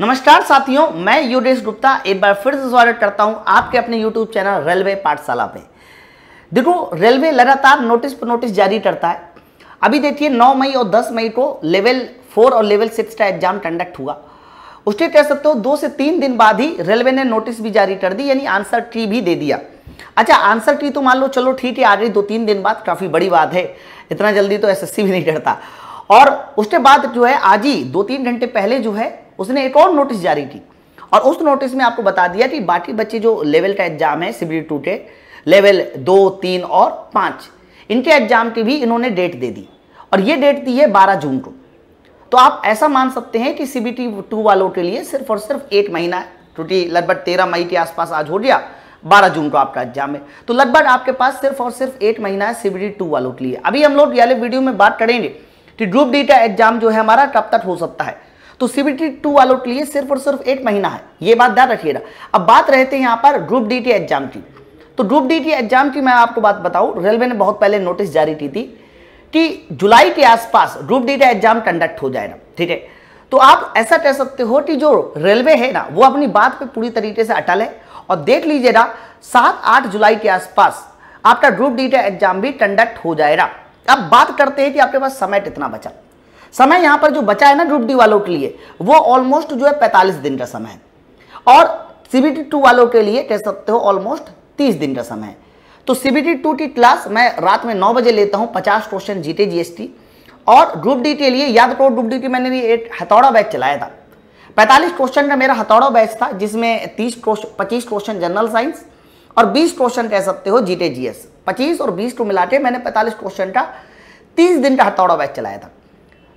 नमस्कार साथियों मैं योगेश गुप्ता एक बार फिर से स्वागत करता हूं आपके अपने यूट्यूब चैनल रेलवे पाठशाला में देखो रेलवे लगातार नोटिस पर नोटिस जारी करता है अभी देखिए 9 मई और 10 मई को लेवल फोर और लेवल सिक्स का एग्जाम कंडक्ट हुआ उसके कह सकते हो दो से तीन दिन बाद ही रेलवे ने नोटिस भी जारी कर दी यानी आंसर ट्री भी दे दिया अच्छा आंसर ट्री तो मान लो चलो ठीक है आ रही दो तीन दिन बाद काफ़ी बड़ी बात है इतना जल्दी तो एसएससी भी नहीं करता और उसके बाद जो है आज ही दो तीन घंटे पहले जो है उसने एक और नोटिस जारी की और उस नोटिस में आपको बता दिया कि बाकी बच्चे जो लेवल का एग्जाम है सीबीडी टू के लेवल दो तीन और पाँच इनके एग्जाम की भी इन्होंने डेट दे दी और ये डेट दी है बारह जून को तो आप ऐसा मान सकते हैं कि सीबीटी टू वालों के लिए सिर्फ और सिर्फ एक महीना है क्योंकि लगभग तेरह मई के आसपास आज हो गया बारह जून को आपका एग्जाम है तो लगभग आपके पास सिर्फ और सिर्फ एक महीना है सीबीटी टू वालों के लिए अभी हम लोग वाले वीडियो में बात करेंगे कि ग्रुप डी का एग्जाम जो है हमारा कब तक हो सकता है तो सीबीटी टू वालों के लिए सिर्फ और सिर्फ एक महीना है ये बात ध्यान रखिएगा अब बात रहते हैं यहाँ पर ग्रुप डी टी एग्जाम की तो ग्रुप डी टी एग्जाम की मैं आपको बात बताऊँ रेलवे ने बहुत पहले नोटिस जारी की थी कि जुलाई के आसपास group D T exam conduct हो जाएगा ठीक है तो आप ऐसा कह सकते हो कि जो रेलवे है ना वो अपनी बात पर पूरी तरीके से अटल है और देख लीजिएगा सात आठ जुलाई के आसपास आपका ग्रुप डी टी एग्जाम भी कंडक्ट हो जाएगा अब बात करते हैं कि आपके पास समय कितना बचा समय यहाँ पर जो बचा है ना ग्रुप डी वालों के लिए वो ऑलमोस्ट जो है पैंतालीस दिन का समय है और सीबीटी टू वालों के लिए कह सकते हो ऑलमोस्ट तीस दिन का समय है तो सीबीटी टू की क्लास मैं रात में नौ बजे लेता हूँ पचास क्वेश्चन जीते जीएसटी और ग्रुप डी के लिए याद करो ग्रुप डी की मैंने एक हथौड़ा बैच चलाया था पैंतालीस क्वेश्चन का मेरा हथौड़ा बैच था जिसमें तीस क्वेश्चन पच्चीस क्वेश्चन जनरल साइंस और बीस क्वेश्चन कह सकते हो जीटे जीएस पच्चीस और बीस को मिला के मैंने पैंतालीस क्वेश्चन का तीस दिन का हथौड़ा बैच चलाया था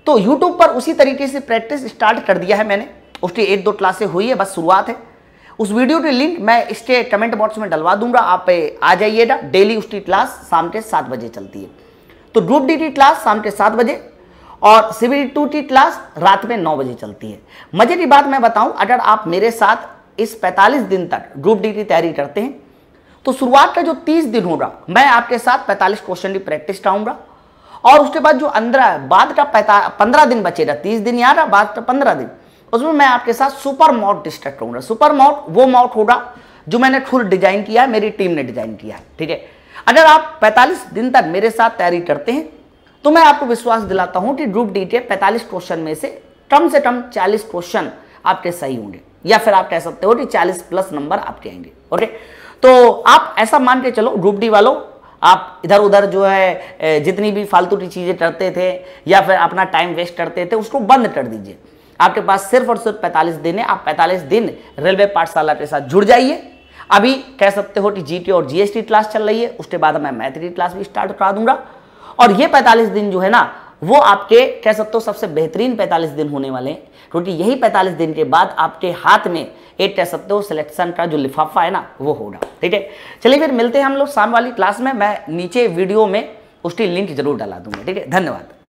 तो यूट्यूब पर उसी तरीके से प्रैक्टिस स्टार्ट कर दिया है मैंने उसकी एक दो क्लासे हुई है बस शुरुआत है उस वीडियो की लिंक मैं इसके कमेंट बॉक्स में डलवा दूंगा आप आ जाइएगा डेली उसकी क्लास शाम के सात बजे चलती है तो ग्रुप डी की क्लास शाम के सात बजे और सिविल टू की क्लास रात में नौ बजे चलती है मजे की बात मैं बताऊं अगर आप मेरे साथ इस 45 दिन तक ग्रुप डी की तैयारी करते हैं तो शुरुआत का जो 30 दिन होगा मैं आपके साथ 45 क्वेश्चन की प्रैक्टिस कराऊंगा और उसके बाद जो अंदर बाद का पैता पंद्रह दिन बचे रहा तीस दिन यार बाद का पंद्रह दिन उसमें मैं आपके साथ सुपर मॉट डिस्ट्रक्ट करूंगा सुपर मॉट वो मॉट होगा जो मैंने खुद डिजाइन किया है मेरी टीम ने डिजाइन किया है ठीक है अगर आप 45 दिन तक मेरे साथ तैयारी करते हैं तो मैं आपको विश्वास दिलाता हूं कि ग्रुप डी के 45 क्वेश्चन में से कम से कम 40 क्वेश्चन आपके सही होंगे या फिर आप कह सकते हो कि 40 प्लस नंबर आपके आएंगे ओके तो आप ऐसा मान के चलो ग्रुप डी वालों आप इधर उधर जो है जितनी भी फालतू की चीज़ें करते थे या फिर अपना टाइम वेस्ट करते थे उसको बंद कर दीजिए आपके पास सिर्फ और सिर्फ 45 दिन है आप 45 दिन रेलवे पाठशाला के साथ जुड़ जाइए अभी कह सकते हो कि जीटी और जीएसटी क्लास चल रही है उसके बाद मैं मैथ्री क्लास भी स्टार्ट करा दूंगा और ये 45 दिन जो है ना वो आपके कह सकते हो सबसे बेहतरीन 45 दिन होने वाले हैं क्योंकि यही 45 दिन के बाद आपके हाथ में एक कह सकते हो सिलेक्शन का जो लिफाफा है ना वो होगा ठीक है चलिए फिर मिलते हैं हम लोग शाम वाली क्लास में मैं नीचे वीडियो में उसकी लिंक जरूर डाला दूंगा ठीक है धन्यवाद